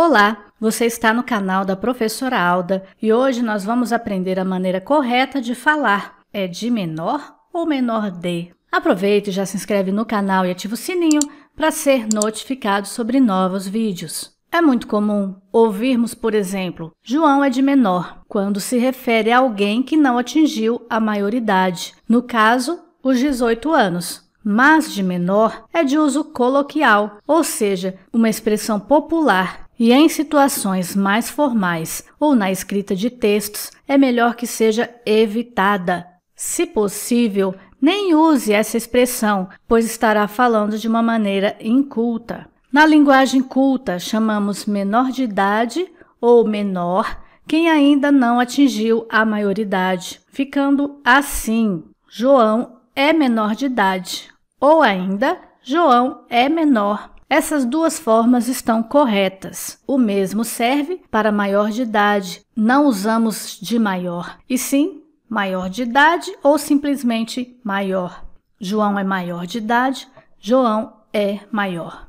Olá, você está no canal da professora Alda e hoje nós vamos aprender a maneira correta de falar. É de menor ou menor de? Aproveite e já se inscreve no canal e ativa o sininho para ser notificado sobre novos vídeos. É muito comum ouvirmos, por exemplo, João é de menor, quando se refere a alguém que não atingiu a maioridade, no caso, os 18 anos mas de menor é de uso coloquial, ou seja, uma expressão popular e em situações mais formais ou na escrita de textos, é melhor que seja evitada. Se possível, nem use essa expressão, pois estará falando de uma maneira inculta. Na linguagem culta, chamamos menor de idade ou menor quem ainda não atingiu a maioridade, ficando assim: João é menor de idade, ou ainda João é menor essas duas formas estão corretas. O mesmo serve para maior de idade. Não usamos de maior, e sim maior de idade ou simplesmente maior. João é maior de idade, João é maior.